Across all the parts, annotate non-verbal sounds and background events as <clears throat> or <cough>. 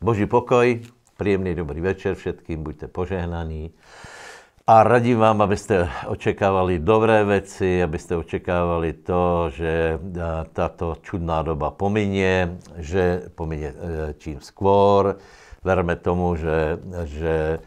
Boží pokoj, příjemný dobrý večer všetkým, buďte požehnaní. A radím vám, abyste očekávali dobré věci, abyste očekávali to, že eh, tato čudná doba pominie, že pominie eh, čím skôr. Verme tomu, že, že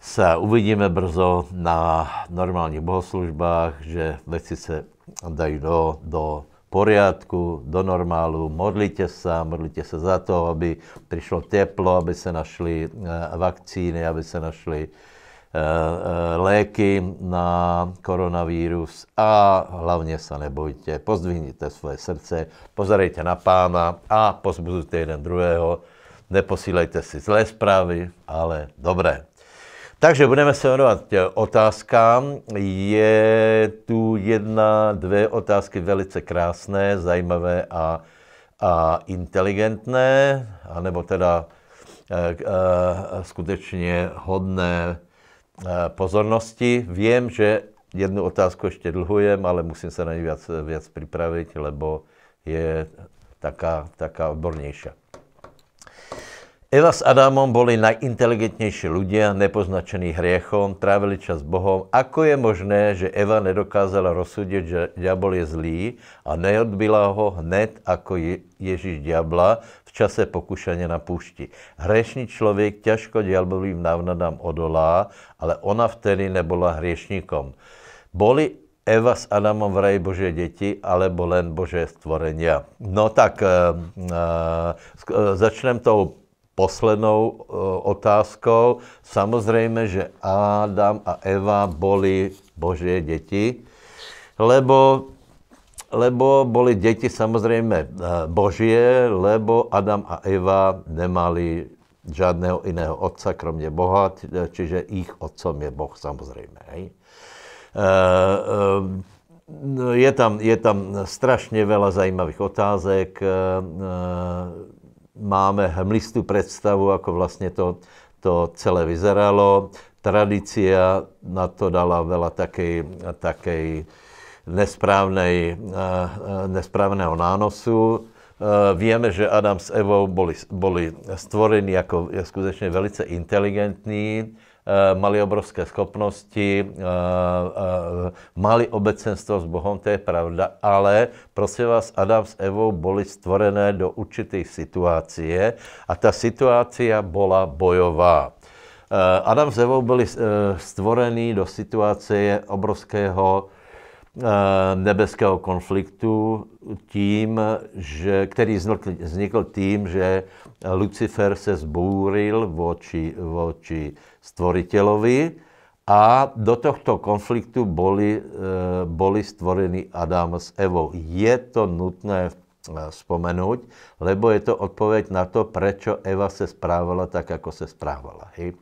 se uvidíme brzo na normálních bohoslužbách, že věci se dají do, do poriadku, do normálu, modlite se, modlite se za to, aby přišlo teplo, aby se našli eh, vakcíny, aby se našli eh, eh, léky na koronavírus a hlavně se nebojte, pozdvihněte svoje srdce, pozerejte na pána a pozbuzujte jeden druhého, neposílejte si zlé zprávy, ale dobré. Takže budeme se věnovat eh, otázkám. Je tu jedna, dvě otázky velice krásné, zajímavé a, a inteligentné, anebo teda e, e, skutečně hodné e, pozornosti. Vím, že jednu otázku ještě dlhujem, ale musím se na ní víc, víc připravit, lebo je taká, taká odbornější. Eva s Adamom boli najinteligentnejší ľudia, nepoznačení hriechom, trávili čas Bohom. Ako je možné, že Eva nedokázala rozsudit, že diabol je zlý a neodbila ho hned ako Ježíš diabla v čase pokušení na půšti? Hřešný člověk těžko diablovým návnadám odolá, ale ona vtedy nebola hriešníkom. Boli Eva s Adamom v raji Bože děti, alebo len Bože stvorenia. No tak e, eh, e, eh, eh, začneme tou poslednou eh, otázkou. Samozřejmě, že Adam a Eva boli božie děti, lebo, lebo boli děti samozřejmě eh, božie, lebo Adam a Eva nemali žádného jiného otce kromě Boha, čiže jejich otcem je Boh samozřejmě. Hej? Eh, je tam, je tam strašně veľa zajímavých otázek máme hmlistu představu, jako vlastně to, to celé vyzeralo. Tradice na to dala vela taky, taky nesprávnej, eh, nesprávného nánosu. Eh, víme, že Adam s Evou byli byli stvoreni jako skutečně velice inteligentní Eh, mali obrovské schopnosti, eh, eh, mali obecenstvo s Bohem, to je pravda, ale prosím vás, Adam s Evou byli stvorené do určité situace a ta situace byla bojová. Adam s Evou byli stvorení do situace obrovského nebeského konfliktu tím, že, který vznikl, vznikl tím, že Lucifer se zbůril voči, voči stvoriteľovi a do tohto konfliktu boli, eh, boli stvorení Adam s Evou. Je to nutné spomenout, eh, lebo je to odpověď na to, proč Eva se správala tak, jako se správala. Hej?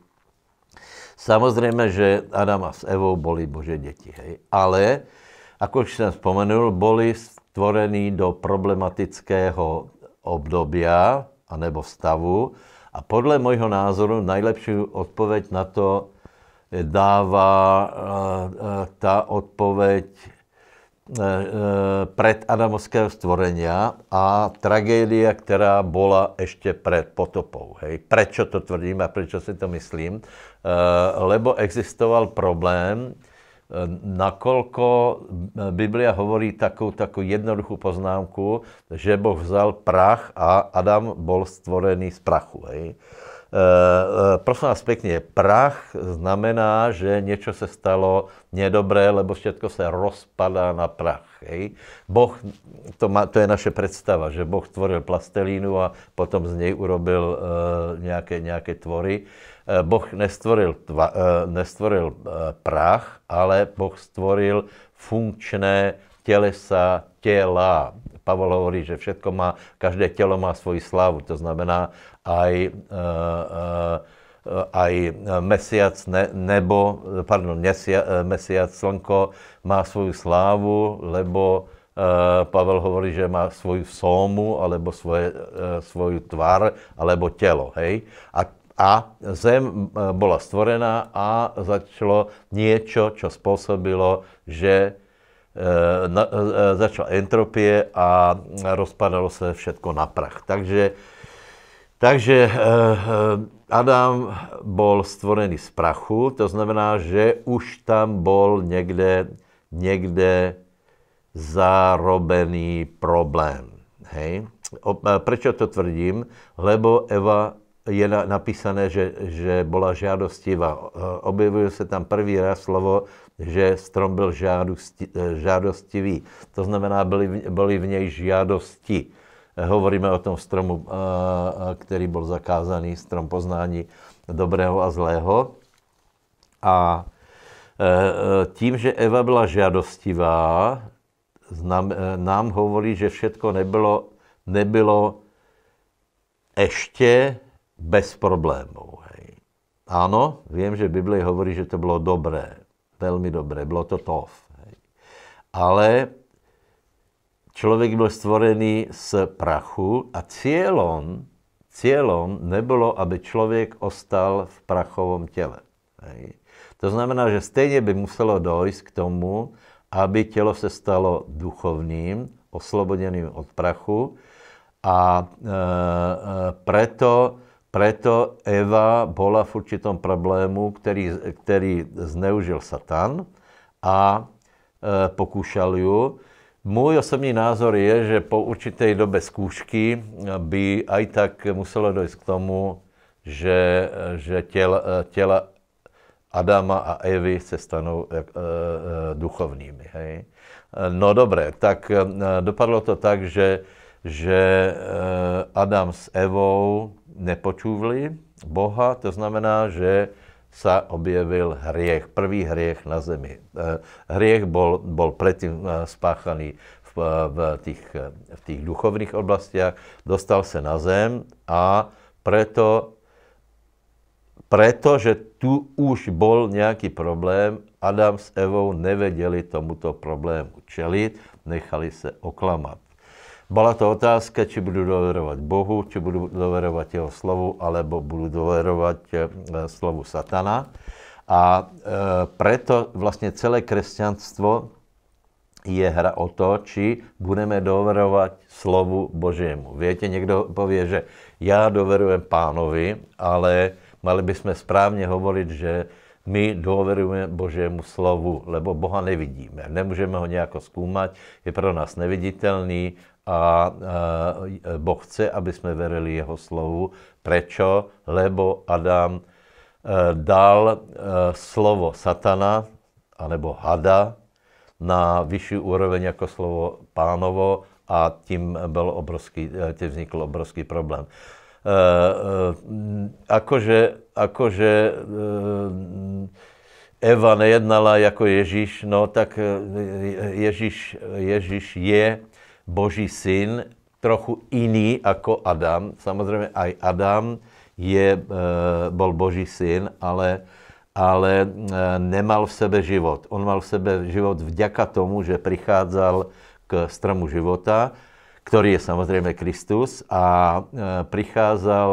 Samozřejmě, že Adam a s Evou boli bože děti, hej? ale, jak už jsem vzpomenul, boli stvorení do problematického obdobia anebo stavu, a podle mojho názoru nejlepší odpověď na to dává eh, eh, ta odpověď eh, před Adamovského stvorenia a tragédia, která byla ještě před potopou. Hej. Prečo to tvrdím a proč si to myslím? Lebo existoval problém, nakolko Biblia hovorí takovou, takovou jednoduchou poznámku, že Boh vzal prach a Adam byl stvorený z prachu. Hej. E, e, prosím vás pěkně, prach znamená, že něco se stalo nedobré, lebo všechno se rozpadá na prach. Hej. Boh, to, má, to je naše představa, že Boh tvoril plastelínu a potom z něj urobil e, nějaké, nějaké tvory. E, Eh, boh nestvoril, tva, eh, nestvoril eh, prach, ale Boh stvoril funkčné tělesa, těla. Pavel hovorí, že všetko má, každé tělo má svoji slávu, to znamená aj, aj mesiac ne, nebo, pardon, mesia, mesiac slnko má svoju slávu, lebo Pavel hovorí, že má svoju sómu, alebo svoje, svoju tvar, alebo tělo, hej? A a zem eh, bola stvorená a začalo niečo, čo spôsobilo, že eh, eh, začala entropie a rozpadalo se všetko na prach. Takže, takže Adam bol stvorený z prachu, to znamená, že už tam bol někde, někde zarobený problém. Hej? Prečo to tvrdím? Lebo Eva je napísané, že, že byla žádostivá. Objevuje se tam první raz slovo, že strom byl eh, žádostivý. To znamená, byly, byly v něj žádosti. Hovoríme o tom stromu, který byl zakázaný, strom poznání dobrého a zlého. A eh, eh, tím, že Eva byla žádostivá, nám, hovorí, že všechno nebylo, nebylo ještě bez problémů. Hej. Ano, vím, že Bible hovorí, že to bylo dobré, velmi dobré, bylo to tov. Hej. Ale člověk byl stvorený z prachu a cílom, cílom nebylo, aby člověk ostal v prachovém těle. Hej. To znamená, že stejně by muselo dojít k tomu, aby tělo se stalo duchovním, osloboděným od prachu a e, e, proto proto Eva byla v určitom problému, který, který zneužil Satan a e, pokúšal ju. Můj osobní názor je, že po určité době zkoušky by aj tak muselo dojít k tomu, že, že těla, těla Adama a Evy se stanou e, e, duchovními. Hej? No dobré, tak e, dopadlo to tak, že že eh, Adam s Evou nepočuvli Boha, to znamená, že sa objevil hriech, prvý hriech na zemi. Eh, hriech bol, bol predtým eh, spáchaný v, v, tých, v tých duchovných oblastiach, dostal se na zem a preto Protože tu už byl nějaký problém, Adam s Evou nevedeli tomuto problému čelit, nechali se oklamat. Byla to otázka, či budu doverovat Bohu, či budu doverovat jeho slovu, alebo budu doverovat eh, slovu satana. A e, preto vlastně celé křesťanstvo je hra o to, či budeme doverovat slovu Božiemu. Víte, někdo pově, že já doverujem pánovi, ale mali bychom správně hovorit, že my doverujeme Božému slovu, lebo Boha nevidíme. Nemůžeme ho nějak zkoumat, je pro nás neviditelný a e, Boh chce, aby jsme verili jeho slovu. Prečo? Lebo Adam e, dal e, slovo satana, anebo hada, na vyšší úroveň jako slovo pánovo a tím, byl obrovský, tím vznikl obrovský problém. akože, akože Eva nejednala jako Ježíš, no tak Ježíš, Ježíš je boží syn, trochu jiný jako Adam. Samozřejmě i Adam je, eh, byl boží syn, ale, ale eh, nemal v sebe život. On mal v sebe život vďaka tomu, že přicházel k stromu života, který je samozřejmě Kristus a eh, přicházel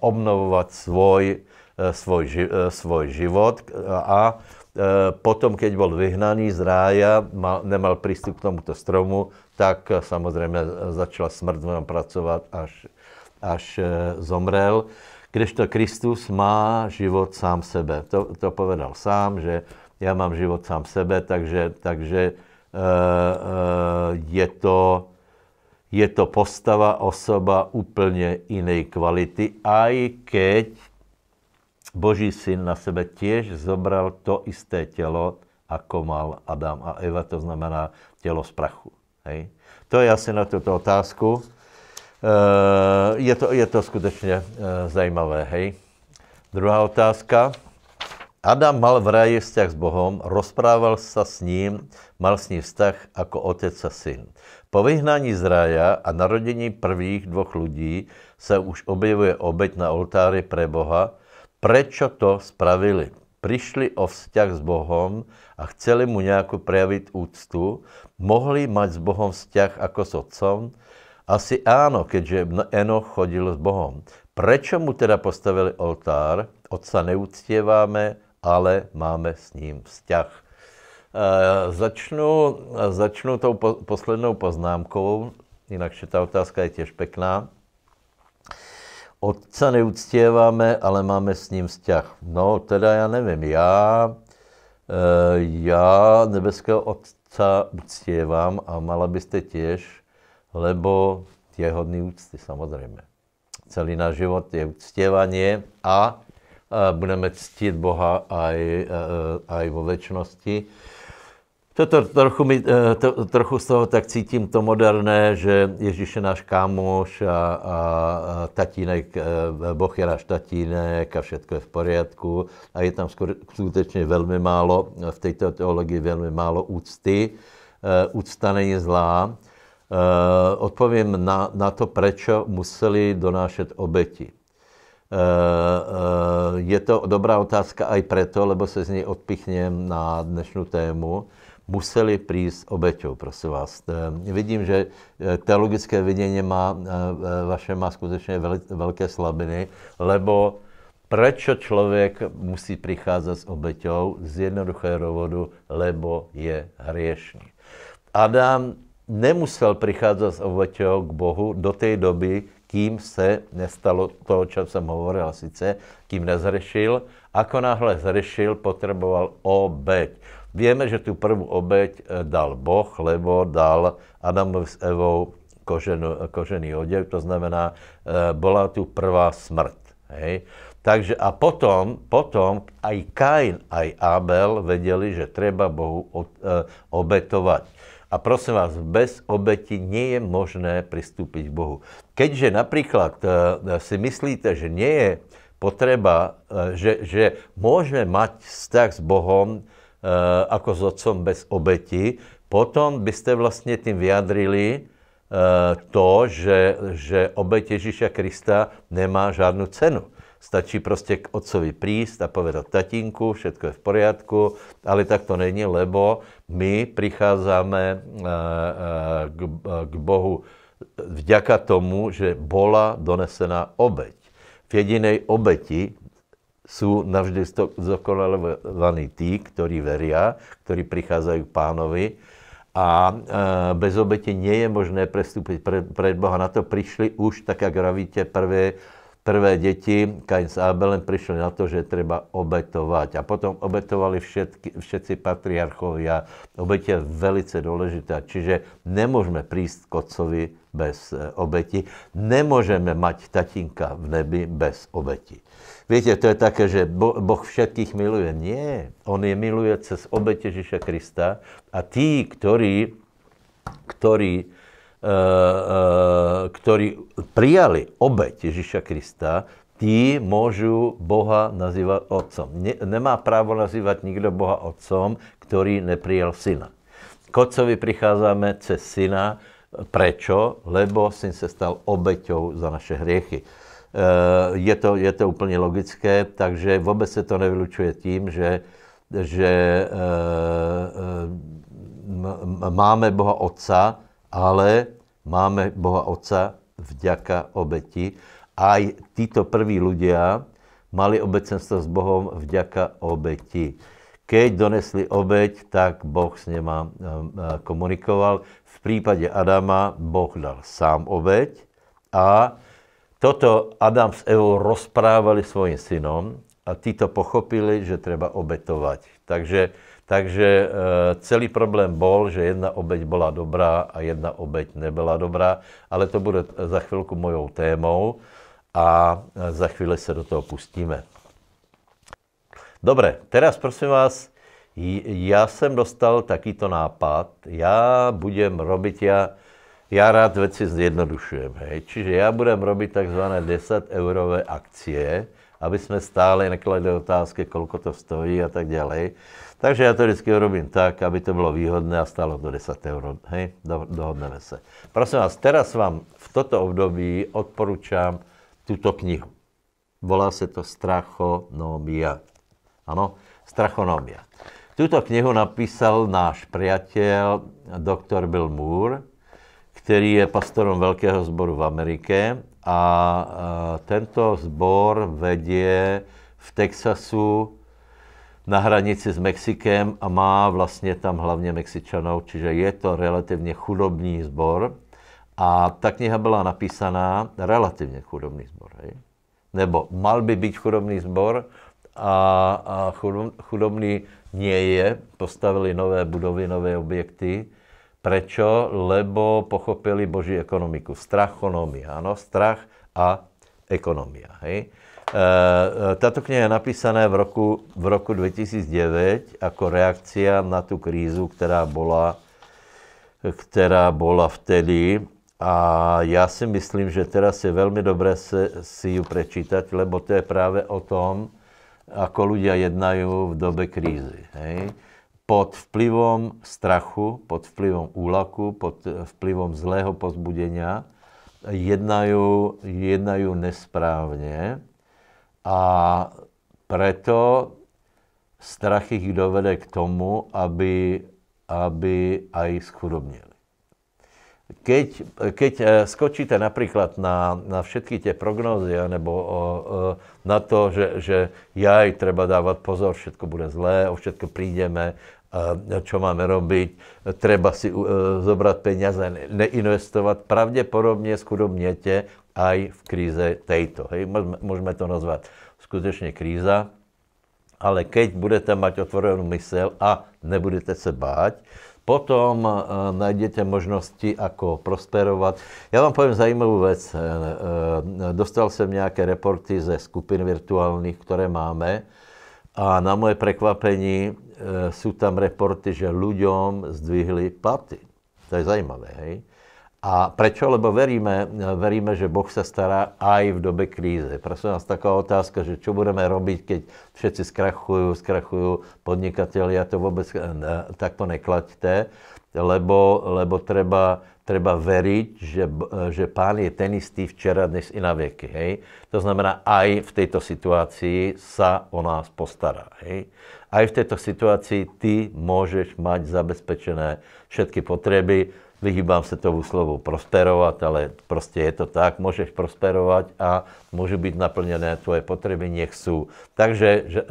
obnovovat svůj svoj, svoj život a Eh, potom, keď bol vyhnaný z rája, mal, nemal prístup k tomuto stromu, tak eh, samozrejme eh, začala smrt v pracovat, až, až zomrel. Kdežto Kristus má život sám sebe. To, to povedal sám, že já mám život sám sebe, takže, takže je to, je to postava, osoba úplně jiné kvality, aj keď Boží syn na sebe těž zobral to isté tělo, ako mal Adam a Eva, to znamená tělo z prachu. Hej? To je asi na tuto otázku. Eh, je, to, je to skutečně eh, zajímavé, hej. Druhá otázka. Adam mal v ráji vzťah s Bohom, rozprával se s ním, mal s ním vztah jako otec a syn. Po vyhnání z rája a narodění prvních dvou lidí se už objevuje obeď na oltáři pre Boha, proč to spravili. Přišli o vzťah s Bohom a chceli mu nějakou prejavit úctu, mohli mať s Bohom vzťah jako s otcom? Asi ano, keďže Eno chodil s Bohom. Proč mu teda postavili oltár? Otca neúctěváme, ale máme s ním vzťah. E, začnu, začnu tou po, poslednou poznámkou, jinak ta otázka je těž pekná otca neuctěváme, ale máme s ním vzťah. No, teda já nevím, já, eh, já nebeského Otca uctěvám a mala byste těž, lebo je hodný úcty, samozřejmě. Celý náš život je uctěvaně a eh, budeme ctít Boha aj, eh, aj vo večnosti. To, to, trochu, mi, eh, to, trochu z toho tak cítím to moderné, že Ježíš je náš kámoš a, a, a tatínek, eh, Boh je náš tatínek a všechno je v poriadku. A je tam skutečně velmi málo, v této teologii velmi málo úcty. Eh, úcta není zlá. Odpovím na, na to, proč museli donášet oběti. Je to dobrá otázka i proto, lebo se z ní odpichněm na dnešní tému museli přijít obeťou, prosím vás. Eh, vidím, že eh, teologické vidění má, eh, vaše má skutečně velké slabiny, lebo proč člověk musí přicházet s obeťou? Z jednoduchého důvodu, lebo je hriešný. Adam nemusel přicházet s obeťou k Bohu do té doby, kým se nestalo to, o čem jsem hovoril, a sice kým nezřešil Ako náhle zrešil, potřeboval obeď. Víme, že tu první obeď eh, dal Boh, lebo dal Adam s Evou kožený, kožený oděv, to znamená, eh, byla tu prvá smrt. Hej? Takže a potom, potom aj Kain, aj Abel vedeli, že treba Bohu eh, obetovat. A prosím vás, bez obeti nie je možné pristúpiť k Bohu. Keďže například, si myslíte, že nie je Potřeba, eh, že, že můžeme mať vztah s Bohem, eh, jako s Otcom bez obeti, potom byste vlastně tím tým vyjadrili eh, to, že, že obeť Ježíša Krista nemá žádnou cenu. Stačí prostě k otcovi príst a povedat tatínku, všetko je v poriadku, ale tak to není, lebo my přicházíme k Bohu vďaka tomu, že bola donesená obeť v jedinej obeti jsou navždy zdokonalovaní tí, kteří verí, kteří přicházejí k pánovi a e, bez obeti nie je možné prestúpiť před Boha. Na to přišli už, tak jak ravíte, prvé, prvé děti, Kain s Abelem, přišli na to, že treba obetovat A potom obetovali všetky, všetci patriarchovia. Obete je velice důležitá. Čiže nemůžeme přijít k otcovi bez eh, obeti. Nemůžeme mať tatínka v nebi bez obeti. Víte, to je také, že Boh všetkých miluje. Nie, On je miluje cez obeť Ježíša Krista a tí, ktorí, ktorí, eh, eh, ktorí prijali obet Ježíša Krista, tí můžu Boha nazývat otcom. Ne, nemá právo nazývat nikdo Boha otcom, který neprijal syna. Kocovi otcovi přicházíme cez syna, Prečo? Lebo syn se stal obeťou za naše hriechy. Eh, je to, je to úplně logické, takže vůbec se to nevylučuje tím, že, že eh, eh, máme Boha Otca, ale máme Boha Otca vďaka obeti. A títo prví ľudia mali obecenstvo s Bohom vďaka obeti. Keď donesli obeť, tak Boh s něma komunikoval v případě Adama Boh dal sám obeď a toto Adam s Evou rozprávali svojim synom a ty to pochopili, že treba obetovat. Takže, takže eh, celý problém bol, že jedna obeď byla dobrá a jedna obeď nebyla dobrá, ale to bude za chvilku mojou témou a eh, za chvíli se do toho pustíme. Dobre, teraz prosím vás, já jsem dostal takýto nápad, já budem robit, já, já rád věci zjednodušujem, hej. čiže já budem robit takzvané 10 eurové akcie, aby jsme stále nekladli otázky, kolko to stojí a tak dále. Takže já to vždycky urobím tak, aby to bylo výhodné a stálo to 10 euro. Hej, Do, dohodneme se. Prosím vás, teraz vám v toto období odporučám tuto knihu. Volá se to Strachonomia. Ano, Strachonomia. Tuto knihu napísal náš přítel doktor Bill Moore, který je pastorom velkého sboru v Americe a tento sbor vedě v Texasu na hranici s Mexikem a má vlastně tam hlavně mexičanou, čiže je to relativně chudobný sbor. A ta kniha byla napísaná relativně chudobný sbor. Nebo mal by být chudobný sbor a, a chudobný je, postavili nové budovy, nové objekty. Prečo? Lebo pochopili Boží ekonomiku. Strachonomia, ano, strach a ekonomia. Hej? E, e, tato kniha je napísaná v roku, v roku 2009 jako reakcia na tu krízu, která byla která byla vtedy. A já si myslím, že teraz je velmi dobré se, si ji prečítat, lebo to je právě o tom, ako ľudia jednajú v dobe krízy. Hej? Pod vplyvom strachu, pod vplyvom úlaku, pod eh, vplyvom zlého pozbudenia jednajú, jednajú nesprávne a preto strach ich dovede k tomu, aby, aby aj schudobnil keď, keď eh, skočíte například na, na všetky tě prognózy, nebo na to, že, že já i treba dávat pozor, všetko bude zlé, o všetko přijdeme, čo máme robiť, treba si eh, zobrať peniaze, neinvestovať, pravdepodobne skudobnete aj v kríze tejto. Hej? můžeme to nazvat skutečně kríza, ale keď budete mať otvorenou mysl a nebudete se báť, Potom eh, najdete možnosti, ako prosperovat. Já vám povím zajímavou věc. Eh, eh, dostal jsem nějaké reporty ze skupin virtuálních, které máme. A na moje překvapení jsou tam reporty, že lidem zdvihli platy. To je zajímavé, hej? A prečo? Lebo veríme, veríme, že Boh se stará aj v době krízy. Prosím nás taková otázka, že čo budeme robiť, keď všetci skrachují, skrachují a to vůbec eh, takto neklaďte, lebo, lebo treba, treba veriť, že, že pán je ten istý včera, dnes i na věky. Hej? To znamená, aj v této situaci sa o nás postará. Hej? Aj v této situaci ty můžeš mať zabezpečené všetky potřeby, vyhýbám se tomu slovu prosperovat, ale prostě je to tak, můžeš prosperovat a můžu být naplněné tvoje potřeby, nech jsou. Takže že, eh,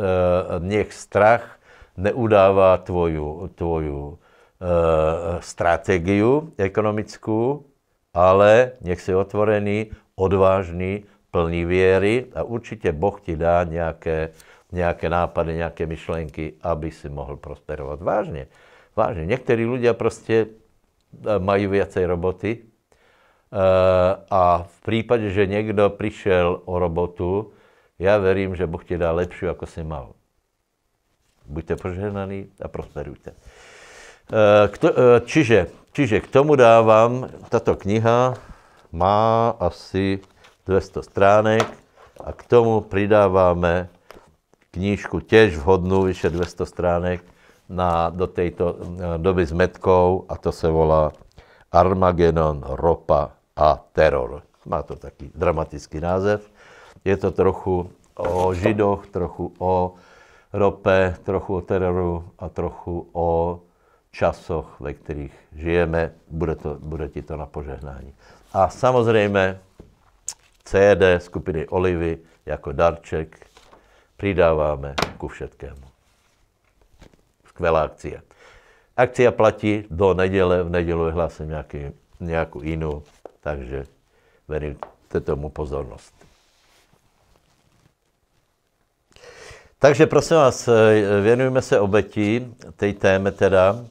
nech strach neudává tvoju, tvoju uh, strategii ekonomickou, ale nech si otvorený, odvážný, plný věry a určitě Boh ti dá nějaké, nějaké nápady, nějaké myšlenky, aby si mohl prosperovat. Vážně, vážně. Někteří lidé prostě Eh, mají věcej roboty eh, a v případě, že někdo přišel o robotu, já verím, že Boh ti dá lepší, jako si mal. Buďte požehnaní a prosperujte. Eh, čiže, čiže k tomu dávám, tato kniha má asi 200 stránek a k tomu přidáváme knížku těž vhodnou, vyše 200 stránek, na, do této eh, doby s metkou a to se volá Armagenon, ropa a teror. Má to taký dramatický název. Je to trochu o židoch, trochu o rope, trochu o teroru a trochu o časoch, ve kterých žijeme. Bude, to, bude ti to na požehnání. A samozřejmě CD skupiny Olivy jako darček přidáváme ku všetkému skvelá akcie. Akcia platí do neděle, v neděli vyhlásím nějaký, nějakou jinou, takže verím tomu pozornost. Takže prosím vás, eh, věnujeme se obetí tej téme teda, eh,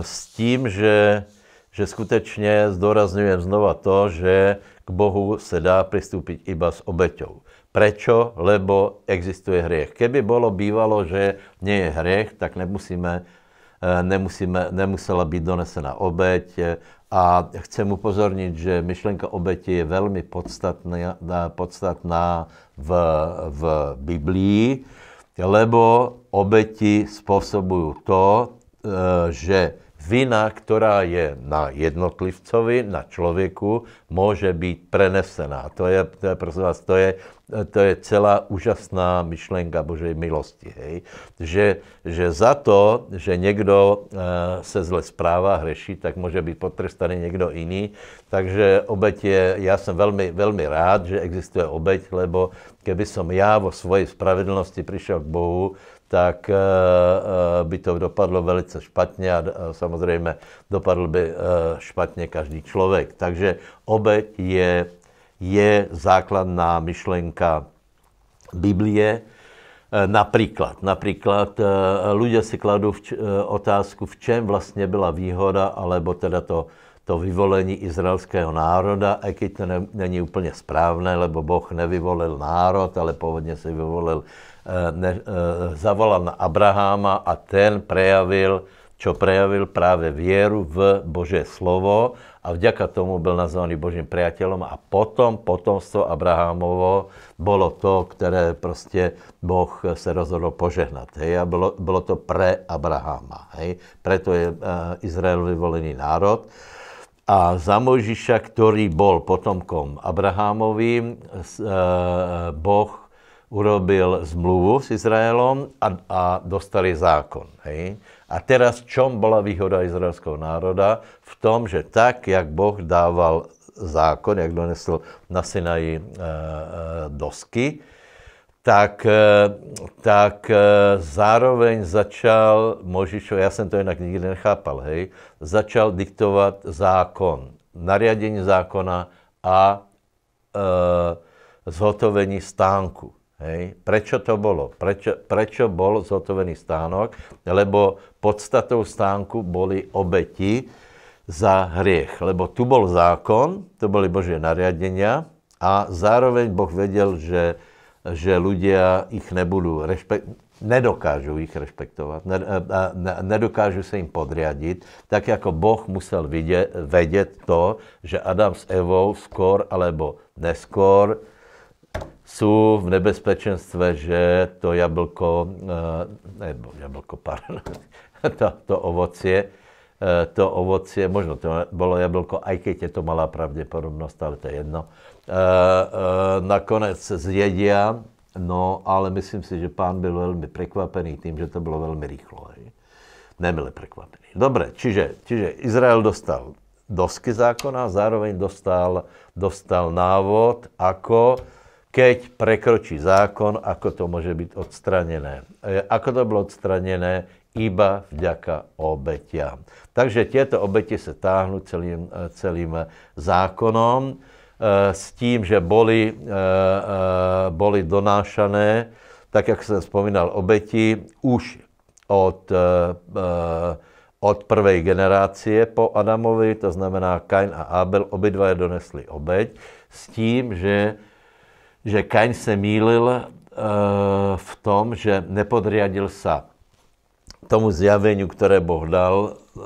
s tím, že, že skutečně zdorazňujem znova to, že k Bohu se dá přistoupit iba s obeťou. Prečo? Lebo existuje hriech. Keby bolo bývalo, že nie je hriech, tak nemusíme, eh, nemusíme, nemusela být donesena obeť. A chcem upozornit, že myšlenka oběti je velmi podstatná, podstatná v, v Biblii, lebo oběti způsobují to, eh, že vina, která je na jednotlivcovi, na člověku, může být prenesená. To je, to je, prosím vás, to je, to je celá úžasná myšlenka Božej milosti. Hej? Že, že za to, že někdo eh, se zle správá, hřeší, tak může být potrestaný někdo jiný. Takže obeď je, já jsem velmi, velmi rád, že existuje obeď, lebo keby som já o svojej spravedlnosti přišel k Bohu, tak eh, eh, by to dopadlo velice špatně a eh, samozřejmě dopadl by špatně každý člověk. Takže obeď je, je základná myšlenka Biblie. Například, například lidé si kladou v, otázku, v čem vlastně byla výhoda, alebo teda to, to vyvolení izraelského národa, i když to ne, není úplně správné, lebo Boh nevyvolil národ, ale původně si vyvolil Eh, ne, eh, zavolal na Abraháma a ten prejavil, čo prejavil právě věru v Bože slovo a vďaka tomu byl nazvaný Božím priateľom a potom potomstvo Abrahámovo bylo to, které prostě Boh se rozhodl požehnat. Hej? A bylo, bylo to pre Abrahama. Hej? Preto je uh, Izrael vyvolený národ. A za Mojžiša, který byl potomkom Abrahámovým, uh, Boh urobil zmluvu s Izraelom a, a dostali zákon. Hej? A teraz čom byla výhoda izraelského národa? V tom, že tak, jak Boh dával zákon, jak donesl na Sinaji e, dosky, tak, eh, tak zároveň začal Možišo, já jsem to jinak nikdy nechápal, hej, začal diktovat zákon, nariadení zákona a e, zhotovení stánku. Hej. Prečo to bolo? Prečo, prečo bol zhotovený stánok? Lebo podstatou stánku boli obeti za hriech. Lebo tu bol zákon, to boli Božie nariadenia a zároveň Boh vedel, že, že ľudia ich nebudú rešpe- nedokážu ich respektovat, e, e, nedokážu se jim podriadit, tak jako Boh musel vědět to, že Adam s Evou skôr alebo neskôr jsou v nebezpečenstve, že to jablko, eh, nebo jablko, pardon, <laughs> to, to ovocie, eh, to ovocie, možno to bylo jablko, aj keď je to malá pravděpodobnost, ale to je jedno, eh, nakonec zjedia, no ale myslím si, že pán byl velmi překvapený tím, že to bylo velmi rychlo. Hej. Nebyl překvapený. Dobré, čiže, čiže Izrael dostal dosky zákona, zároveň dostal, dostal návod, ako keď prekročí zákon, ako to môže byť odstranené. E, ako to bylo odstranené? Iba vďaka obetia. Takže tieto obete se táhnu celým, e, celým zákonom e, s tím, že boli, boli donášané, tak jak jsem spomínal, obeti už od, od prvej generácie po Adamovi, to znamená Kain a Abel, obidva je donesli obeť, s tím, že že Kain se mýlil eh, v tom, že nepodriadil se tomu zjavení, které Boh dal eh,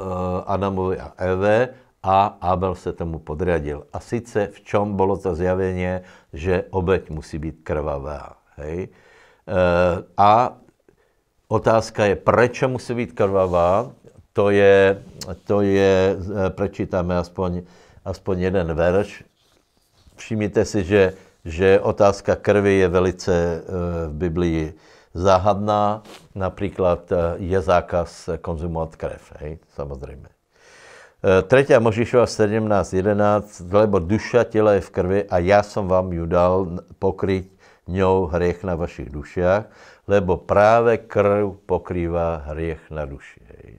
Adamovi a Eve a Abel se tomu podriadil. A sice v čom bylo to zjavení, že obeď musí být krvavá. Hej? Eh, a otázka je, proč musí být krvavá? To je, to je prečítáme aspoň, aspoň jeden verš. Všimněte si, že že otázka krvi je velice eh, v Biblii záhadná. Například eh, je zákaz konzumovat krev, hej, samozřejmě. 3. Možišova 17.11. Lebo duša těla je v krvi a já jsem vám ju dal pokryť ňou hriech na vašich dušiach, lebo právě krv pokrývá hriech na duši. Hej.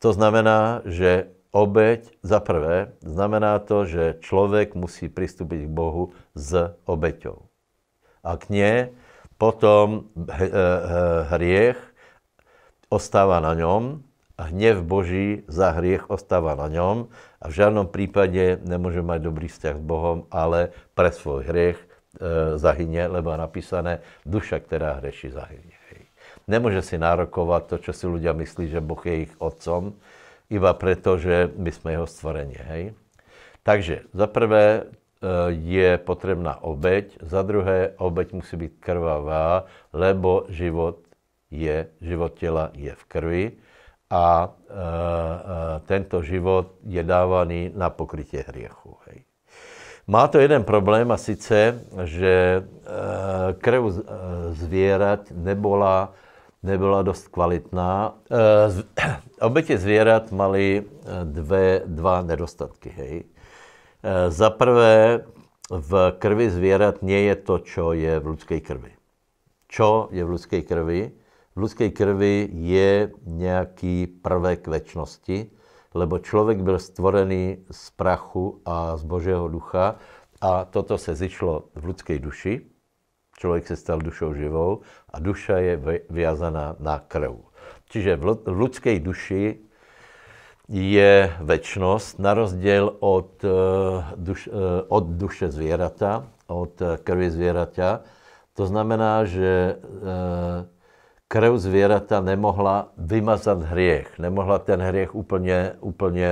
To znamená, že Obeď za prvé znamená to, že člověk musí přistupit k Bohu s obeťou. A k ně potom eh, eh, hriech ostává na něm a hněv Boží za hriech ostává na něm a v žádném případě nemůže mít dobrý vztah s Bohem, ale pre svůj hriech eh, zahyně, lebo je napísané, duša, která hřeší, zahyně. Nemůže si nárokovat to, co si lidé myslí, že Boh je jejich otcem iba preto, že my sme jeho stvorenie. Hej? Takže za prvé eh, je potrebná obeď, za druhé obeď musí byť krvavá, lebo život je, život tela je v krvi a eh, eh, tento život je dávaný na pokrytie hriechu. Hej. Má to jeden problém a sice, že krev krv zvěrat nebola nebyla dost kvalitná. Eh, <clears throat> oběti zvěrat mali eh, dve, dva nedostatky. Hej. Eh, za prvé, v krvi zvěrat nie je to, co je v lidské krvi. Co je v lidské krvi? V lidské krvi je nějaký prvek věčnosti, lebo člověk byl stvorený z prachu a z Božího ducha a toto se zišlo v lidské duši. Člověk se stal dušou živou a duša je vyjazaná na krev. Čiže v lidské duši je večnost, na rozdíl od, eh, duš, eh, od duše zvěrata, od eh, krvi zvěrata. To znamená, že krev zvěrata nemohla vymazat hřích, nemohla ten hřích úplně, úplně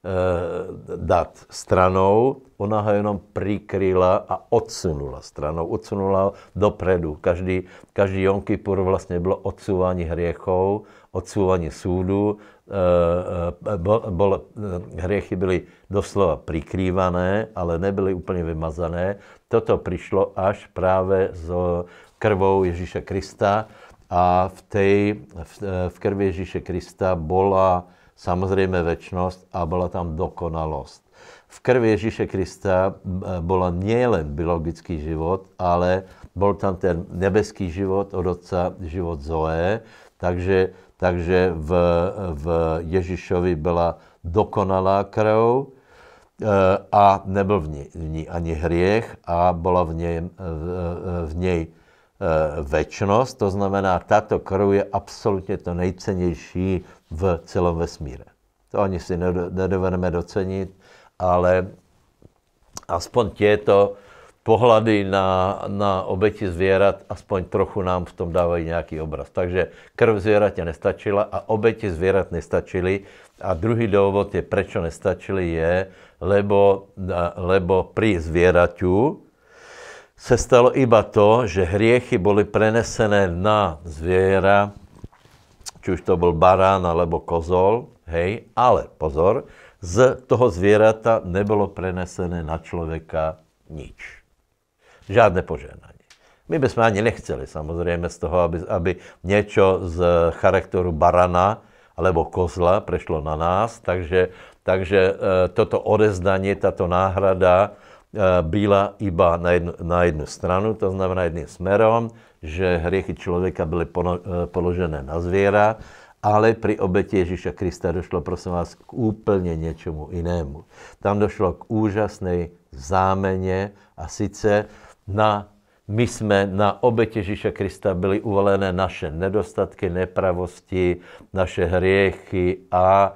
Eh, dát stranou, ona ho jenom prikryla a odsunula stranou, odsunula dopredu. Každý, každý Jom Kippur vlastně bylo odsouvání hriechou, odsouvání súdu, eh, eh, bol, bol, hriechy byly doslova prikrývané, ale nebyly úplně vymazané. Toto přišlo až právě s krvou Ježíše Krista a v, tej, v, v krvi Ježíše Krista byla samozřejmě večnost a byla tam dokonalost. V krvi Ježíše Krista byla nejen biologický život, ale byl tam ten nebeský život od Otca, život Zoe, takže, takže v, v Ježíšovi byla dokonalá krv e, a nebyl v ní, v ní ani hriech a byla v, něj, v, v něj e, večnost, to znamená, tato krv je absolutně to nejcennější v celém vesmíre. To ani si nedovedeme docenit, ale aspoň těto pohledy na, na oběti zvěrat aspoň trochu nám v tom dávají nějaký obraz. Takže krv zvěratě nestačila a oběti zvěrat nestačily. A druhý důvod je, proč nestačily, je, lebo, lebo pri zvěraťu se stalo iba to, že hriechy byly prenesené na zvěra či už to byl barán alebo kozol, hej, ale pozor, z toho zvířata nebylo prenesené na člověka nič. Žádné požehnání. My bychom ani nechceli samozřejmě z toho, aby, aby něco z charakteru barana alebo kozla prešlo na nás, takže, takže eh, toto odezdanie, tato náhrada eh, byla iba na jednu, na jednu stranu, to znamená jedným smerom, že hriechy člověka byly eh, položené na zvěra, ale při oběti Ježíša Krista došlo, prosím vás, k úplně něčemu jinému. Tam došlo k úžasné zámeně a sice na my jsme na oběti Ježíša Krista byly uvalené naše nedostatky, nepravosti, naše hriechy a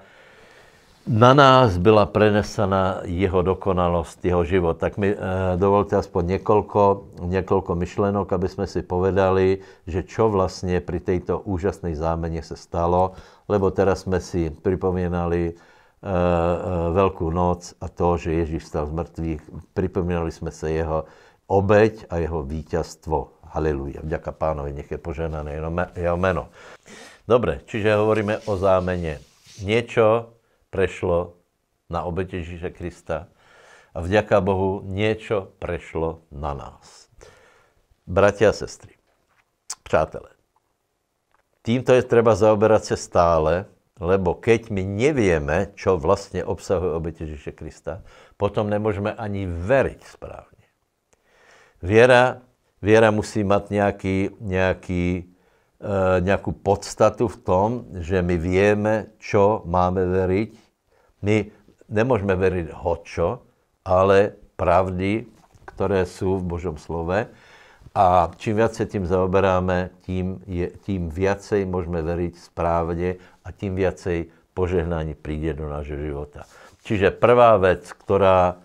na nás byla prenesena jeho dokonalost, jeho život. Tak mi eh, dovolte aspoň několko několko myšlenok, aby jsme si povedali, že čo vlastně při této úžasné zámeně se stalo, lebo teraz jsme si připomínali eh, eh, Velkou noc a to, že Ježíš stal z mrtvých. Připomínali jsme se jeho obeď a jeho vítězstvo. Haleluja. Vďaka pánovi, nech je poženané jeho jméno. Dobře, čiže hovoríme o zámeně. Něco, prešlo na obete Ježíše Krista a vďaka Bohu niečo prešlo na nás. Bratia a sestry, přátelé, tímto je třeba zaoberat se stále, lebo keď my nevíme, čo vlastně obsahuje obete Ježíše Krista, potom nemůžeme ani veriť správně. Věra, věra musí mít nějaký, nějaký eh, nějakou podstatu v tom, že my víme, co máme věřit. My nemůžeme věřit hočo, ale pravdy, které jsou v Božom slove. A čím více se tím zaoberáme, tím, je, tím viacej můžeme věřit správně a tím viacej požehnání přijde do nášho života. Čiže prvá věc, která,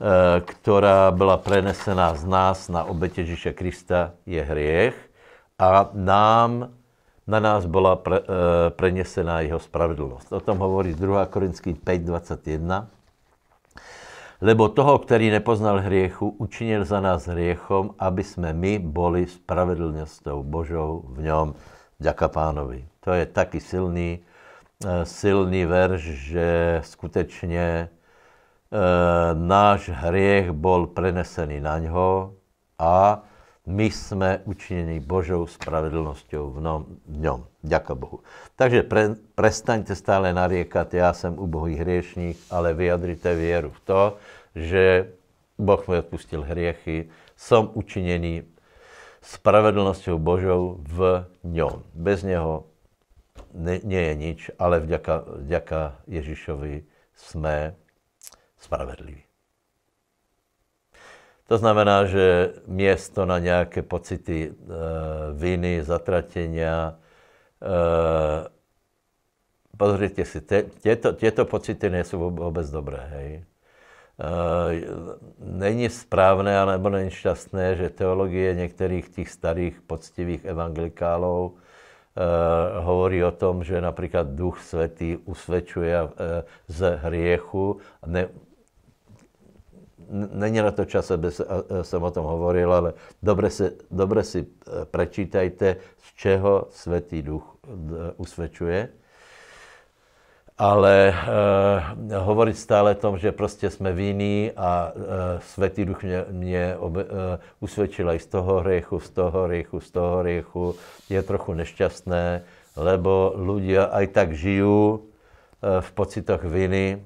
eh, která byla prenesená z nás na obete Ježíše Krista, je hriech a nám na nás byla pre, e, eh, prenesená jeho spravedlnost. O tom hovorí 2. Korinský 5.21. Lebo toho, který nepoznal hriechu, učinil za nás hriechom, aby jsme my boli spravedlnostou Božou v něm. Ďaka pánovi. To je taky silný, eh, silný verš, že skutečně e, náš hriech byl prenesený na něho a my jsme učiněni Božou spravedlností v něm. Děka Bohu. Takže pre, prestaňte stále naříkat, já jsem ubohý hřešník, ale vyjadřte věru v to, že Boh mi odpustil hriechy, jsem učiněný spravedlností Božou v něm. Bez něho ne, nic, nič, ale vďaka, vďaka Ježíšovi jsme spravedliví. To znamená, že město na nějaké pocity e, viny, zatratěnia, e, eh, pozrite si, tieto, pocity nejsou vůbec dobré, hej. Eh, není správné anebo není šťastné, že teologie některých těch starých poctivých evangelikálů hovorí o tom, že například Duch Svatý usvědčuje z hriechu, ne, není na to čas, aby jsem o tom hovoril, ale dobře si, dobře si e, prečítajte, z čeho Svatý duch e, usvědčuje. Ale e, hovorit stále o tom, že prostě jsme víní a e, Světý duch mě, mě ob, e, usvědčil i z toho hriechu, z toho hriechu, z toho hriechu, je trochu nešťastné, lebo lidé aj tak žijí, e, v pocitoch viny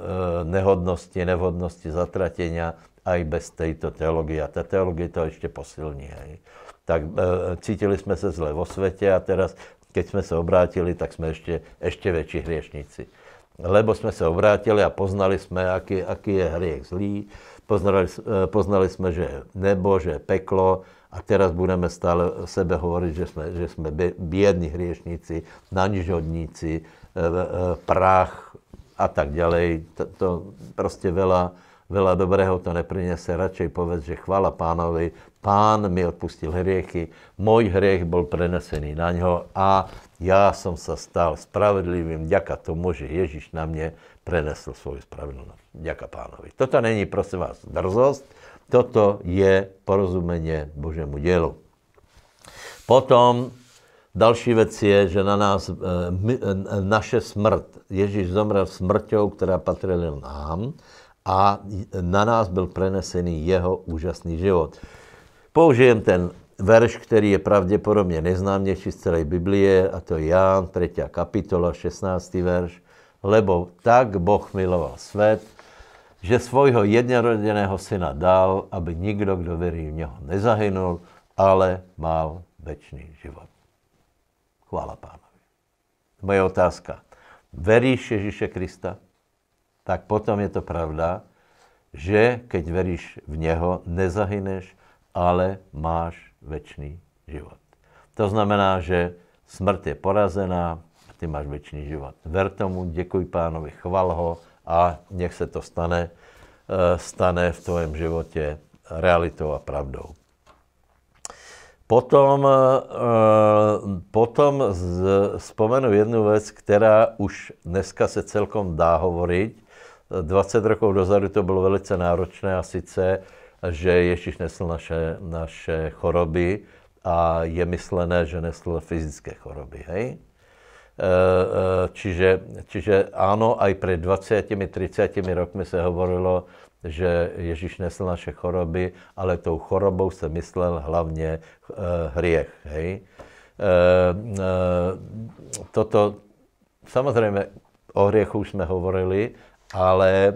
Eh, nehodnosti, nevhodnosti zatratenia aj bez tejto teologie, A ta teologie to ještě posilní. Hej. Tak e, cítili jsme se zle vo světě a teraz, keď jsme se obrátili, tak jsme ještě, ještě větší hriešníci. Lebo jsme se obrátili a poznali jsme, aký, aký je hriech zlý, poznali, eh, poznali jsme, že nebo, že peklo, a teraz budeme stále sebe hovorit, že jsme, že jsme biední hriešníci, nanižodníci, prach, a tak ďalej. To, to prostě vela, vela dobrého to neprinese. Radšej povedz, že chvala pánovi, pán mi odpustil hriechy, můj hriech byl prenesený na něho a já jsem se stal spravedlivým děka tomu, že Ježíš na mě prenesl svou spravedlnost. Děka pánovi. Toto není, prosím vás, drzost, toto je porozumeně Božemu dělu. Potom Další věc je, že na nás eh, my, eh, naše smrt, Ježíš zomrel smrťou, která patřila nám a na nás byl prenesený jeho úžasný život. Použijem ten verš, který je pravděpodobně neznámější z celé Biblie, a to je Ján, 3. kapitola, 16. verš. Lebo tak Boh miloval svět, že svojho jednorodeného syna dal, aby nikdo, kdo věří v něho, nezahynul, ale mal večný život. Chvála pánovi. Moje otázka. Veríš Ježíše Krista? Tak potom je to pravda, že keď veríš v něho, nezahyneš, ale máš večný život. To znamená, že smrt je porazená, ty máš večný život. Ver tomu, děkuji pánovi, chval ho a nech se to stane, eh, stane v tvém životě realitou a pravdou. Potom, eh, potom z, vzpomenu jednu věc, která už dneska se celkom dá hovorit. 20 rokov dozadu to bylo velice náročné a sice, že Ježíš nesl naše, naše choroby a je myslené, že nesl fyzické choroby. Hej? Eh, eh, čiže, čiže ano, aj před 20-30 rokmi se hovorilo, že Ježíš nesl naše choroby, ale tou chorobou se myslel hlavně eh, hriech. Hej? Eh, eh, toto, samozřejmě o hriechu už jsme hovorili, ale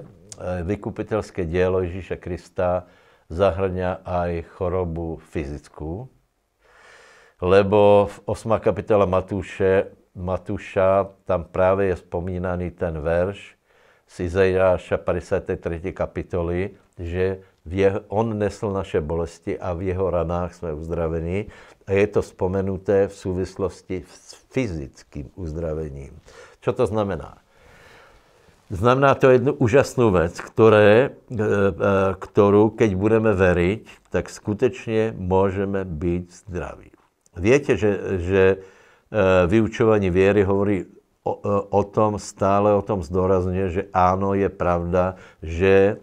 vykupitelské dělo Ježíše Krista zahrňa aj chorobu fyzickou, lebo v 8. kapitola Matuše Matuša tam právě je spomínaný ten verš, z Izajáša 53. kapitoly, že jeho, on nesl naše bolesti a v jeho ranách jsme uzdraveni. A je to vzpomenuté v souvislosti s fyzickým uzdravením. Co to znamená? Znamená to jednu úžasnou věc, které, eh, eh, kterou, keď budeme věřit, tak skutečně můžeme být zdraví. Víte, že, že eh, vyučování věry hovorí o, e, o tom stále o tom zdorazňuje, že ano, je pravda, že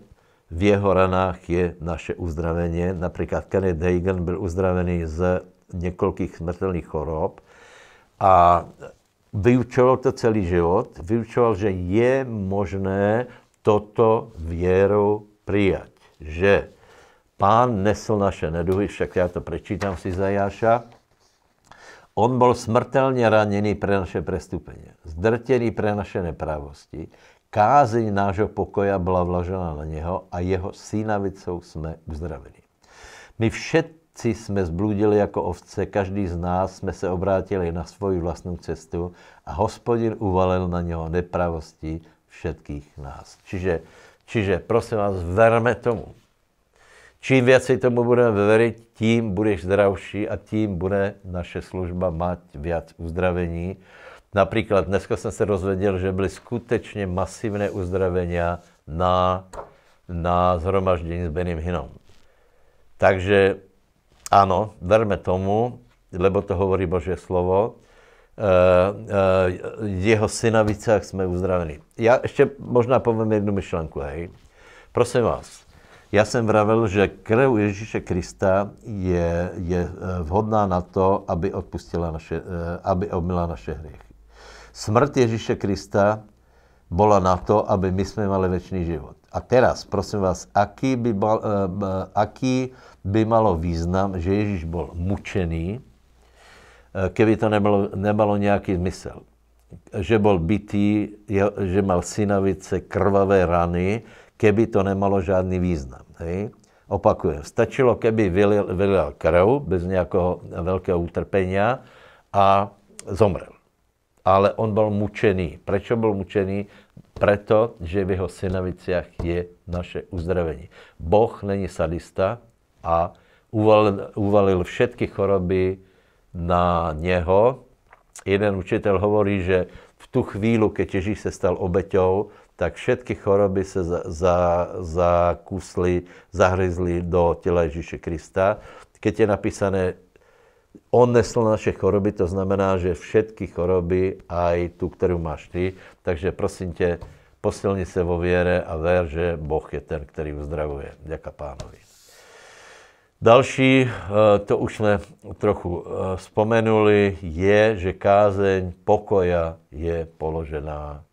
v jeho ranách je naše uzdravení. Například Kenneth Hagen byl uzdravený z několik smrtelných chorob a vyučoval to celý život. Vyučoval, že je možné toto věrou přijat. Že pán nesl naše neduhy, však já to prečítám si za Jáša, On byl smrtelně raněný pre naše přestupení, zdrtěný pre naše nepravosti, kázeň nášho pokoja byla vlažena na něho a jeho synavicou jsme uzdraveni. My všetci jsme zbludili jako ovce, každý z nás jsme se obrátili na svoji vlastní cestu a hospodin uvalil na něho nepravosti všetkých nás. Čiže, čiže prosím vás, verme tomu. Čím více tomu budeme věřit, tím budeš zdravší a tím bude naše služba mít víc uzdravení. Například dneska jsem se dozvěděl, že byly skutečně masivné uzdravenia na, na zhromaždění s Benim Hinom. Takže ano, verme tomu, lebo to hovorí Božie slovo. Eh, eh, jeho syna více jsme uzdraveni. Já ještě možná povím jednu myšlenku, hej. Prosím vás, já jsem vravil, že krev Ježíše Krista je, je eh, vhodná na to, aby odpustila naše, eh, aby omila naše hriechy. Smrt Ježíše Krista byla na to, aby my jsme mali večný život. A teraz, prosím vás, aký by, mal, eh, aký by malo význam, že Ježíš byl mučený, keby to nemalo nemalo nějaký smysl, Že byl bitý, že mal synavice, krvavé rany, keby to nemalo žádný význam. Hej? Opakujem, stačilo, keby vylil, vylil krv bez nějakého velkého utrpení a zomrel. Ale on byl mučený. Proč byl mučený? Proto, že v jeho synoviciach je naše uzdravení. Boh není sadista a uvalil, uvalil všetky choroby na něho. Jeden učitel hovorí, že v tu chvíli, keď Ježíš se stal obeťou, tak všetky choroby se zakusly, za, za zahryzly do těla Ježíše Krista. Keď je napísané, on nesl naše choroby, to znamená, že všetky choroby, aj tu, kterou máš ty, takže prosím tě, posilni se vo věre a ver, že Boh je ten, který uzdravuje. Děká pánovi. Další, eh, to už jsme trochu eh, vzpomenuli, je, že kázeň pokoja je položená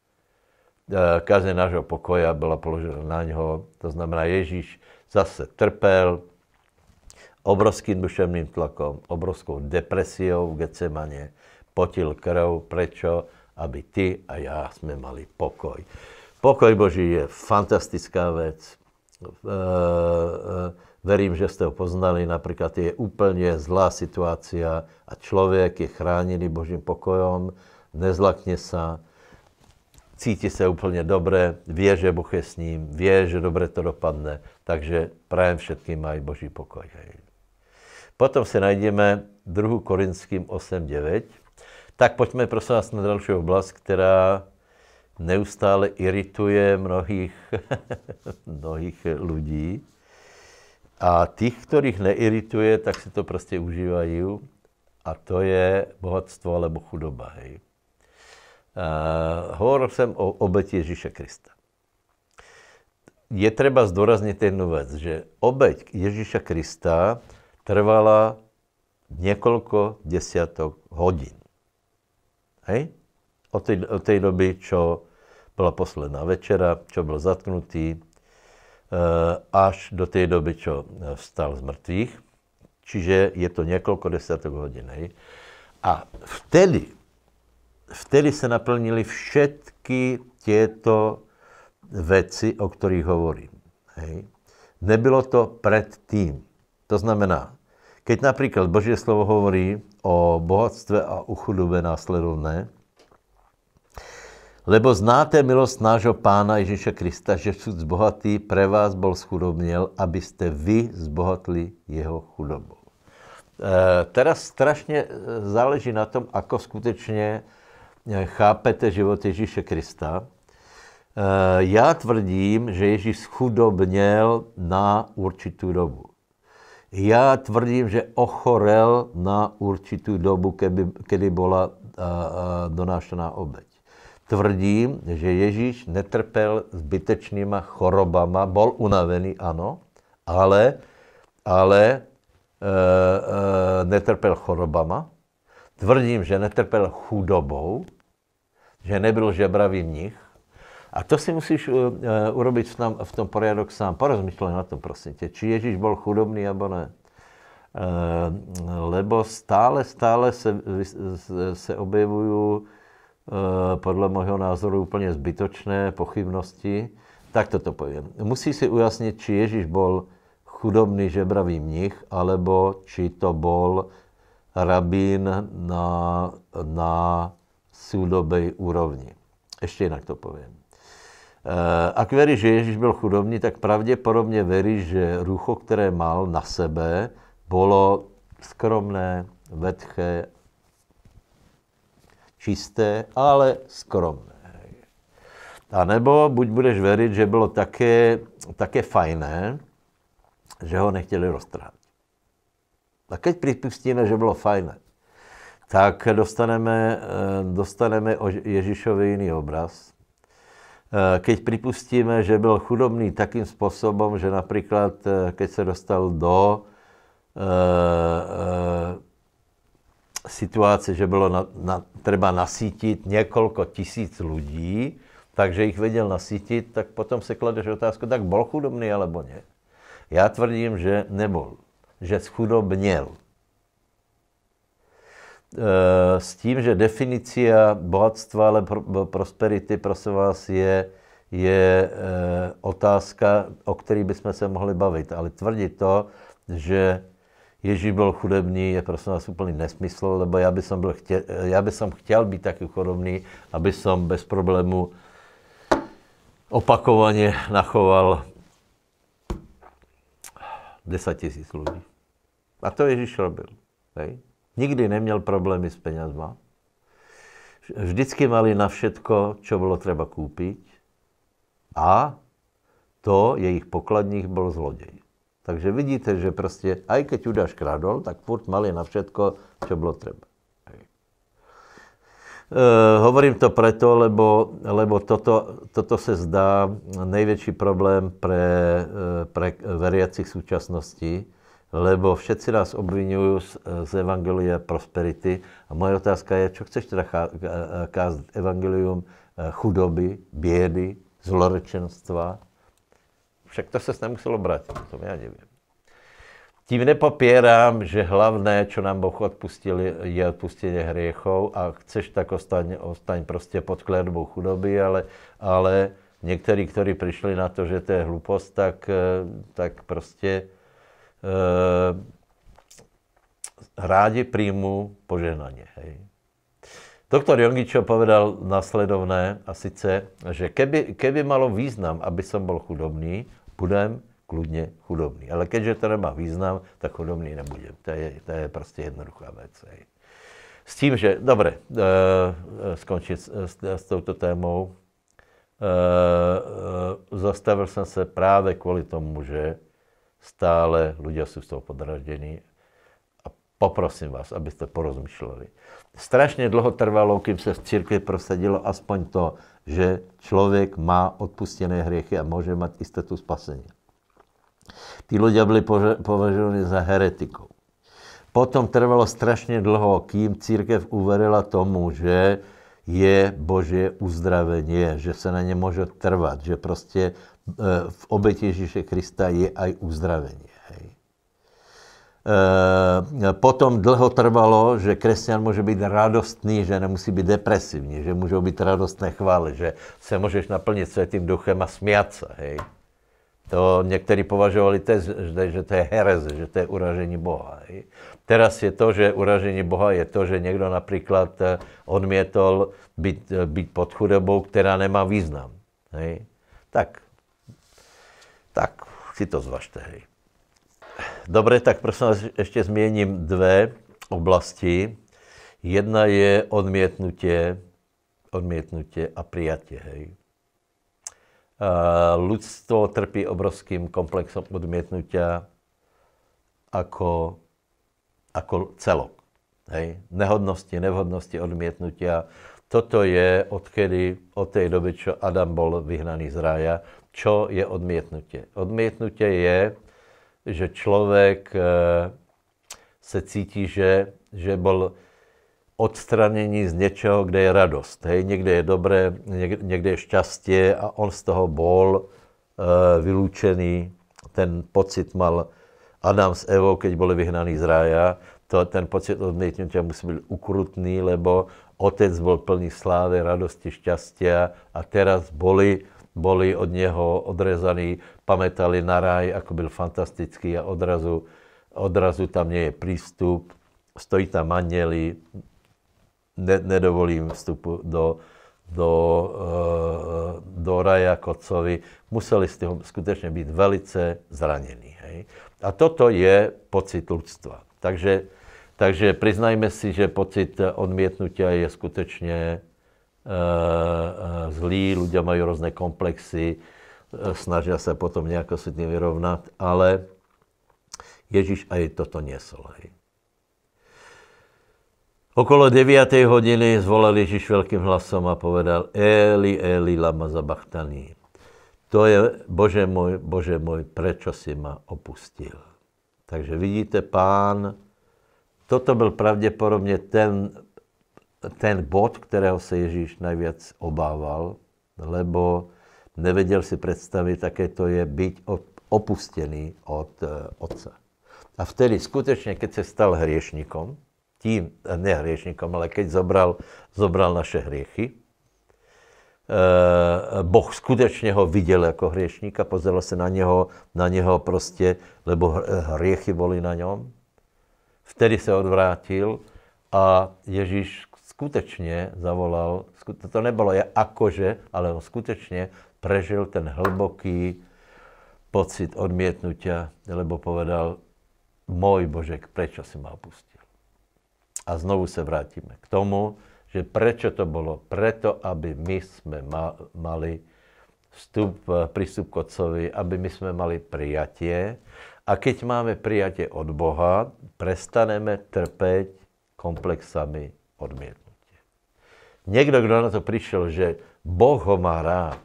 Eh, kazeň nášho pokoja byla položena na něho, to znamená Ježíš zase trpěl obrovským duševným tlakom, obrovskou depresiou v Gecemaně, potil krv, prečo? Aby ty a já jsme mali pokoj. Pokoj Boží je fantastická věc. Eh, eh, verím, že jste ho poznali, například je úplně zlá situace a člověk je chráněný Božím pokojom, nezlakně se, cítí se úplně dobré, ví, že Boh je s ním, ví, že dobře to dopadne, takže prajem všetkým mají boží pokoj. Potom si najdeme 2. Korinským 8.9. Tak pojďme prosím vás na další oblast, která neustále irituje mnohých, <laughs> mnohých lidí. A těch, kterých neirituje, tak si to prostě užívají. A to je bohatstvo alebo chudoba. Hej. Eh, hovoril jsem o obeti Ježíše Krista. Je třeba zdůraznit jednu věc, že obeť Ježíše Krista trvala několik desiatok hodin. Hej? Od té, od té doby, čo byla posledná večera, čo byl zatknutý, eh, až do té doby, čo vstal z mrtvých. Čiže je to několik desiatok hodin. Hej? A vtedy vtedy se naplnili všetky těto věci, o kterých hovorím. Hej. Nebylo to předtím. To znamená, keď například Boží slovo hovorí o bohatstve a uchudobě následovné, lebo znáte milost nášho Pána Ježíše Krista, že všud zbohatý pre vás bol schudobněl, abyste vy zbohatli jeho chudobou. E, teraz strašně eh, záleží na tom, ako skutečně Eh, chápete život Ježíše Krista. Eh, já tvrdím, že Ježíš chudobněl na určitou dobu. Já tvrdím, že ochorel na určitou dobu, kdy, kdy byla eh, donášená obeď. Tvrdím, že Ježíš netrpěl zbytečnýma chorobama, bol unavený, ano, ale, ale e, e, netrpěl chorobama. Tvrdím, že netrpěl chudobou, že nebyl žebravý mnich. A to si musíš eh, eh, urobit v tom poriadok sám. Porozmýšlej na tom, prosím tě, či Ježíš byl chudobný, nebo ne. Eh, lebo stále, stále se, se objevují podle mého názoru úplně zbytočné pochybnosti. Tak toto povím. Musí si ujasnit, či Ježíš byl chudobný žebravý mnich, alebo či to byl rabín na, na sudobej úrovni. Ještě jinak to povím. Eh, ak veríš, že Ježíš byl chudobný, tak pravděpodobně veríš, že rucho, které mal na sebe, bylo skromné, vetché, čisté, ale skromné. A nebo buď budeš věřit, že bylo také, také fajné, že ho nechtěli roztrhat. A keď připustíme, že bylo fajné, tak dostaneme, eh, dostaneme o Ježíšovi jiný obraz. Eh, keď připustíme, že byl chudobný takým způsobem, že například, eh, keď se dostal do situace, že bylo na, na, třeba nasítit několik tisíc lidí, takže jich věděl nasítit, tak potom se kladeš otázku, tak byl chudobný alebo ne. Já tvrdím, že nebyl, že schudobněl. Eh, s tím, že definice bohatstva, ale prosperity, prosím vás, je, je eh, otázka, o které bychom se mohli bavit. Ale tvrdit to, že Ježíš byl chudebný, je prosím vás úplný nesmysl, lebo já som byl chtěl, eh, já som chtěl být taky chudobný, aby som bez problému opakovaně nachoval 10 tisíc lidí. A to Ježíš robil. Hej? Nikdy neměl problémy s penězma. Vždycky mali na všetko, co bylo třeba koupit. A to jejich pokladních byl zloděj. Takže vidíte, že prostě, aj keď Judáš kradol, tak furt mali na všetko, co bylo třeba. Uh, hovorím to proto, lebo, lebo toto, toto se zdá největší problém pro e, pre veriacich lebo všetci nás obvinují z, z Evangelia prosperity. A moje otázka je, co chceš teda kázat Evangelium eh, chudoby, bědy, zlorečenstva? Však to se nemuselo brát, to já nevím. Tím nepopírám, že hlavné, co nám Boh odpustil, je odpustení hriechov a chceš tak ostaň, ostaň prostě pod klédbou chudoby, ale, ale někteří, kteří přišli na to, že to je hlupost, tak, eh, tak prostě Eh, rádi príjmu požehnanie. Hej. Doktor Jongičo povedal nasledovné, a sice, že keby, keby malo význam, aby som bol chudobný, budem kludně chudobný. Ale keďže to nemá význam, tak chudobný nebudem. To je, to je prostě jednoduchá věc. Hej. S tím, že, dobré, e, eh, eh, skončit s, s, s touto témou. E, e, zastavil jsem se právě kvůli tomu, že stále lidé jsou z toho podražděni. A poprosím vás, abyste porozmýšleli. Strašně dlouho trvalo, kým se v církve prosadilo aspoň to, že člověk má odpustené hriechy a může mít jistotu spasení. Ty lidé byli považovány za heretikou. Potom trvalo strašně dlouho, kým církev uverila tomu, že je Boží uzdravení, že se na ně může trvat, že prostě Eh, v oběti Ježíše Krista je aj uzdravení. Hej. Eh, potom dlho trvalo, že křesťan může být radostný, že nemusí být depresivní, že můžou být radostné chvály, že se můžeš naplnit světým duchem a smět se. Hej. To někteří považovali, tež, že to je hereze, že to je uražení Boha. Hej. Teraz je to, že uražení Boha je to, že někdo například eh, odmětol být, být pod chudobou, která nemá význam. Hej. Tak tak si to zvažte. Hej. Dobré, tak prosím vás, ještě změním dvě oblasti. Jedna je odmětnutě, odmětnutě a prijatě. Hej. A ľudstvo trpí obrovským komplexem odmětnutí, jako, jako celok. Hej. Nehodnosti, nevhodnosti odmětnutí. Toto je odkedy, od té doby, co Adam byl vyhnaný z rája, co je odmětnutě. Odmětnutě je, že člověk eh, se cítí, že, že byl odstranění z něčeho, kde je radost. Hej, někde je dobré, někde je šťastie a on z toho bol vylúčený. Eh, vyloučený. Ten pocit mal Adam s Evou, keď byli vyhnaný z rája. To, ten pocit odmětnutí musí být ukrutný, lebo Otec byl plný slávy, radosti, šťastia a teraz boli, boli od něho odrezaní, Pamatali na raj, jako byl fantastický a odrazu, odrazu tam nie je přístup, stojí tam anděli, ne, nedovolím vstupu do, do, eh, do raja Kocovi. Museli z toho skutečně být velice zranění. A toto je pocit lidstva. Takže takže přiznajme si, že pocit odmětnutí je skutečně uh, zlý, lidé mají různé komplexy, eh, snaží se potom nějak si tím vyrovnat, ale Ježíš aj toto nesl. Okolo 9. hodiny zvolal Ježíš velkým hlasem a povedal Eli, Eli, lama zabachtaný. To je, bože můj, bože můj, prečo si ma opustil? Takže vidíte, pán Toto byl pravděpodobně ten, ten bod, kterého se Ježíš nejvíc obával, lebo nevěděl si představit, jaké to je být opustěný od eh, otce. A vtedy skutečně, když se stal hriešníkom, tím, eh, ne hriešníkom, ale keď zobral, zobral naše hriechy, eh, Boh skutečně ho viděl jako hriešníka, pozeral se na něho, na něho prostě, lebo hriechy volí na něm, Vtedy se odvrátil a Ježíš skutečně zavolal, to nebylo je akože, ale on skutečně prežil ten hlboký pocit odmětnutia, lebo povedal, můj Božek, proč si má opustil? A znovu se vrátíme k tomu, že proč to bylo? Proto, aby my jsme mali vstup, eh, přístup k Otcovi, aby my jsme mali prijatě, a keď máme prijatě od Boha, prestaneme trpět komplexami odmítnutí. Někdo, kdo na to přišel, že Boh ho má rád,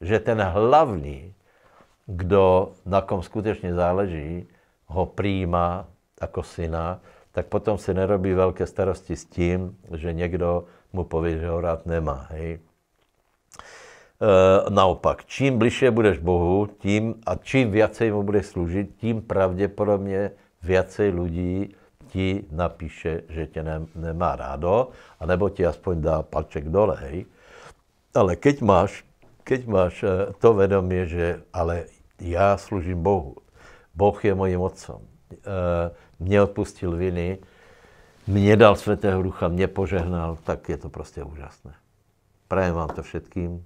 že ten hlavní, kdo na kom skutečně záleží, ho přijímá jako syna, tak potom si nerobí velké starosti s tím, že někdo mu poví, že ho rád nemá. Hej? Eh, naopak, čím bližšie budeš Bohu, tím a čím viacej mu budeš služit, tím pravděpodobně viacej lidí ti napíše, že tě ne, nemá rádo, anebo ti aspoň dá palček dole, hej. Ale keď máš, keď máš eh, to vědomí, že ale já služím Bohu, Boh je mojím otcem, eh, mě odpustil viny, mě dal svatého ducha, mě požehnal, tak je to prostě úžasné. Prajem vám to všetkým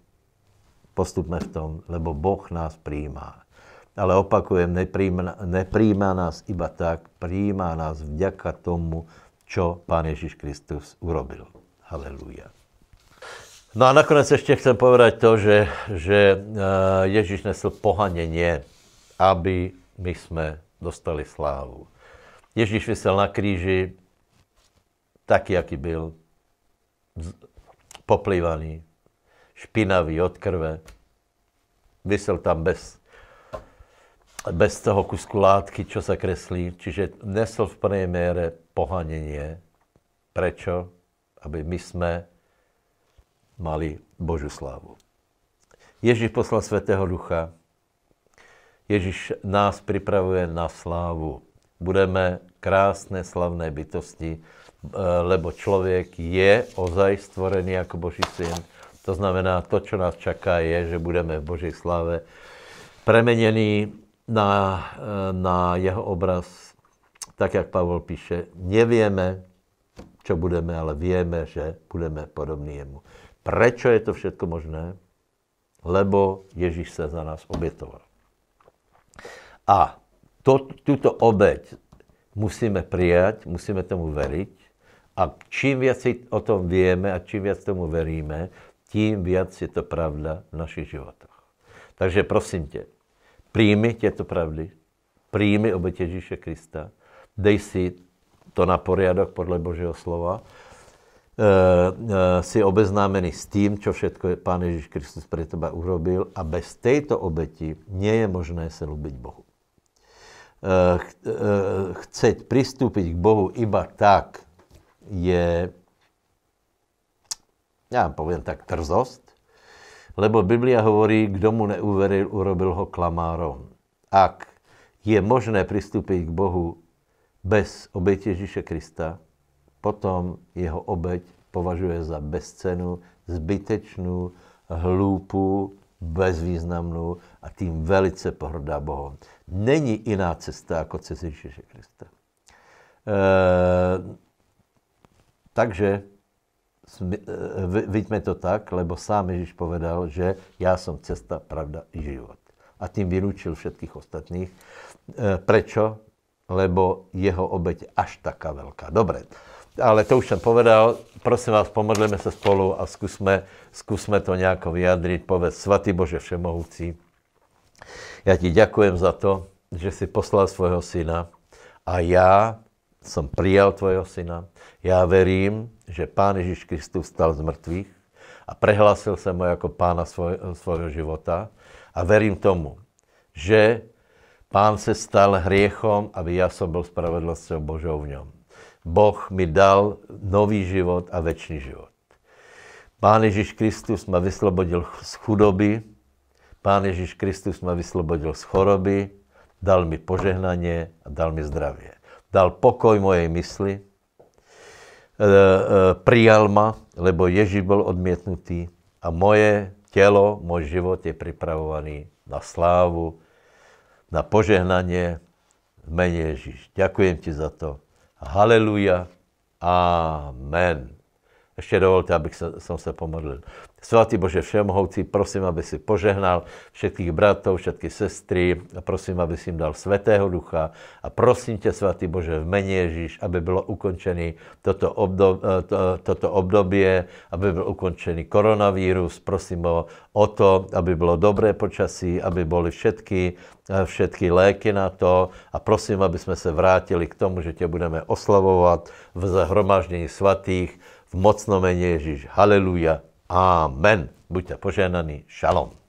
postupme v tom, lebo Boh nás prijímá. Ale opakujem, nepríjma, nepríjma nás iba tak, prijímá nás vďaka tomu, čo Pán Ježíš Kristus urobil. Haleluja. No a nakonec ještě chcem povedať to, že, že eh, Ježíš nesl pohaněně, aby my jsme dostali slávu. Ježíš vysel na kríži, taky, jaký byl, poplývaný, špinavý od krve. Vysel tam bez, bez toho kusku látky, čo se kreslí. Čiže nesl v plné miere pohanenie. Prečo? Aby my jsme mali Božu slávu. Ježíš poslal Svatého Ducha. Ježíš nás připravuje na slávu. Budeme krásné, slavné bytosti, eh, lebo člověk je ozaj stvorený jako Boží syn to znamená, to, co nás čaká, je, že budeme v Boží sláve premeněný na, na jeho obraz, tak jak Pavel píše, nevíme, co budeme, ale víme, že budeme podobní jemu. Proč je to všechno možné? Lebo Ježíš se za nás obětoval. A to, tuto obeď musíme přijat, musíme tomu věřit. A čím víc o tom víme a čím víc tomu veríme, tím víc je to pravda v našich životech. Takže prosím tě, přijmi těto pravdy, přijmi oběť Ježíše Krista, dej si to na poriadok podle Božího slova, e, eh, e, eh, si obeznámený s tím, co všetko je Pán Ježíš Kristus pro tebe urobil a bez této oběti nie je možné se lubit Bohu. E, chceť přistoupit k Bohu iba tak, je já povím tak, trzost, lebo Biblia hovorí, kdo mu neuveril, urobil ho klamárom. Ak je možné pristúpiť k Bohu bez oběti Ježíše Krista, potom jeho oběť považuje za bezcenu, zbytečnou, hloupou, bezvýznamnou a tím velice pohrdá Bohom. Není jiná cesta, jako cesta Ježíše Krista. E, takže Eh, vidíme to tak, lebo sám Ježíš povedal, že já jsem cesta, pravda i život. A tím vylúčil všetkých ostatných. Eh, prečo? Lebo jeho obeť až taká velká. Dobré, ale to už jsem povedal. Prosím vás, pomodlíme se spolu a zkusme, zkusme to nějak vyjadřit. Povedz, svatý Bože všemohoucí, já ti děkujem za to, že si poslal svého syna a já jsem přijal tvojho syna já verím, že Pán Ježíš Kristus stal z mrtvých a prehlásil se mu jako pána svoj, svojho života a verím tomu, že Pán se stal hriechom, aby já jsem byl spravedlností Božou v něm. Boh mi dal nový život a večný život. Pán Ježíš Kristus mě vyslobodil z chudoby, Pán Ježíš Kristus mě vyslobodil z choroby, dal mi požehnaně a dal mi zdravě. Dal pokoj mojej mysli, Eh, eh, prijal ma, lebo Ježíš byl odmětnutý a moje tělo, můj život je připravovaný na slávu, na požehnaně v jméně Ježíš. Děkujem ti za to. Haleluja. Amen. Ještě dovolte, abych se, jsem se pomodlil. Svatý Bože Všemohoucí, prosím, aby si požehnal všetkých bratov, všetky sestry, a prosím, aby si jim dal svatého ducha a prosím tě, Svatý Bože, v mene Ježíš, aby bylo ukončené toto, obdob, to, toto období, aby byl ukončený koronavírus, prosím o, o to, aby bylo dobré počasí, aby byly všetky, všetky léky na to a prosím, aby jsme se vrátili k tomu, že tě budeme oslavovat v zahromáždění svatých v mocno Ježíš. Haleluja. Amen. Buďte požehnaný. Shalom.